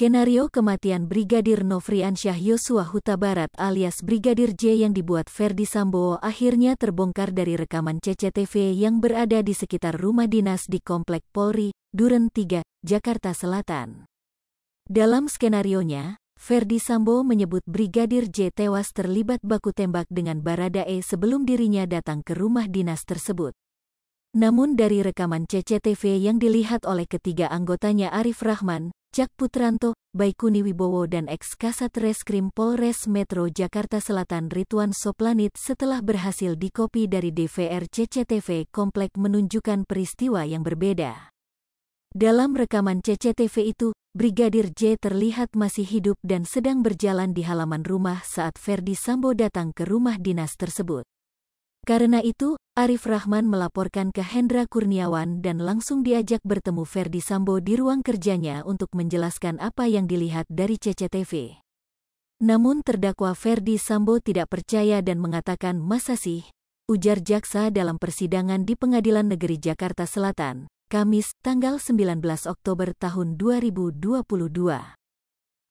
Skenario kematian Brigadir Nofriansyah Yosua Huta Barat alias Brigadir J yang dibuat Ferdi Sambo akhirnya terbongkar dari rekaman CCTV yang berada di sekitar rumah dinas di Komplek Polri, Duren 3, Jakarta Selatan. Dalam skenarionya, Ferdi Sambo menyebut Brigadir J tewas terlibat baku tembak dengan Baradae sebelum dirinya datang ke rumah dinas tersebut. Namun dari rekaman CCTV yang dilihat oleh ketiga anggotanya Arif Rahman, Cak Putranto, Baikuni Wibowo dan ex Kasat Reskrim Polres Metro Jakarta Selatan Rituan Soplanit setelah berhasil dikopi dari DVR CCTV komplek menunjukkan peristiwa yang berbeda. Dalam rekaman CCTV itu, Brigadir J terlihat masih hidup dan sedang berjalan di halaman rumah saat Ferdi Sambo datang ke rumah dinas tersebut. Karena itu, Arif Rahman melaporkan ke Hendra Kurniawan dan langsung diajak bertemu Ferdi Sambo di ruang kerjanya untuk menjelaskan apa yang dilihat dari CCTV. Namun terdakwa Ferdi Sambo tidak percaya dan mengatakan masa sih, ujar jaksa dalam persidangan di Pengadilan Negeri Jakarta Selatan, Kamis, tanggal 19 Oktober tahun 2022.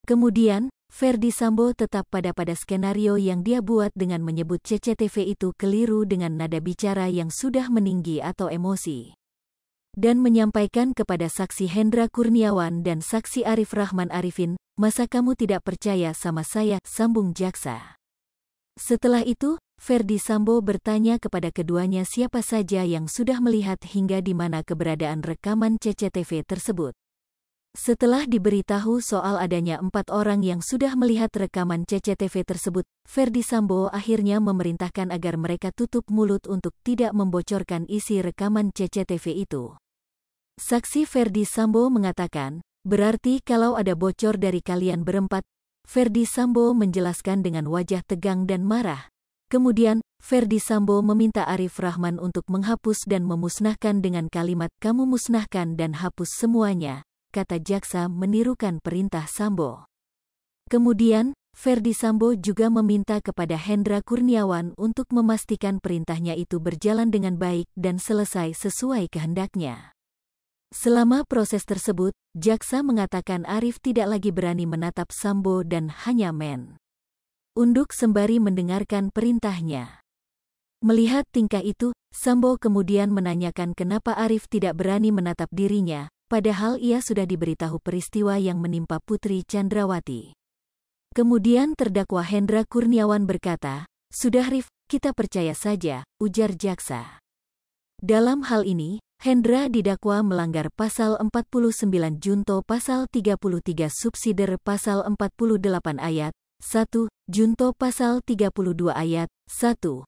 Kemudian, Ferdi Sambo tetap pada pada skenario yang dia buat dengan menyebut CCTV itu keliru dengan nada bicara yang sudah meninggi atau emosi. Dan menyampaikan kepada saksi Hendra Kurniawan dan saksi Arif Rahman Arifin, masa kamu tidak percaya sama saya, sambung jaksa. Setelah itu, Ferdi Sambo bertanya kepada keduanya siapa saja yang sudah melihat hingga di mana keberadaan rekaman CCTV tersebut. Setelah diberitahu soal adanya empat orang yang sudah melihat rekaman CCTV tersebut, Ferdi Sambo akhirnya memerintahkan agar mereka tutup mulut untuk tidak membocorkan isi rekaman CCTV itu. Saksi Ferdi Sambo mengatakan, berarti kalau ada bocor dari kalian berempat, Ferdi Sambo menjelaskan dengan wajah tegang dan marah. Kemudian, Ferdi Sambo meminta Arif Rahman untuk menghapus dan memusnahkan dengan kalimat kamu musnahkan dan hapus semuanya kata jaksa menirukan perintah Sambo. Kemudian, Ferdi Sambo juga meminta kepada Hendra Kurniawan untuk memastikan perintahnya itu berjalan dengan baik dan selesai sesuai kehendaknya. Selama proses tersebut, jaksa mengatakan Arif tidak lagi berani menatap Sambo dan hanya men. Unduk sembari mendengarkan perintahnya. Melihat tingkah itu, Sambo kemudian menanyakan kenapa Arif tidak berani menatap dirinya, padahal ia sudah diberitahu peristiwa yang menimpa Putri Chandrawati. Kemudian terdakwa Hendra Kurniawan berkata, Sudah Rif, kita percaya saja, ujar jaksa. Dalam hal ini, Hendra didakwa melanggar pasal 49 Junto pasal 33 subsider pasal 48 ayat 1, Junto pasal 32 ayat 1,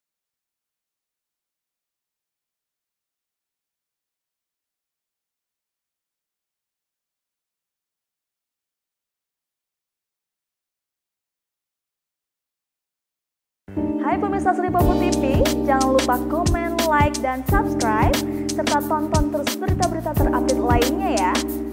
Hai pemirsa Sri TV, jangan lupa komen, like, dan subscribe, serta tonton terus berita-berita terupdate lainnya ya.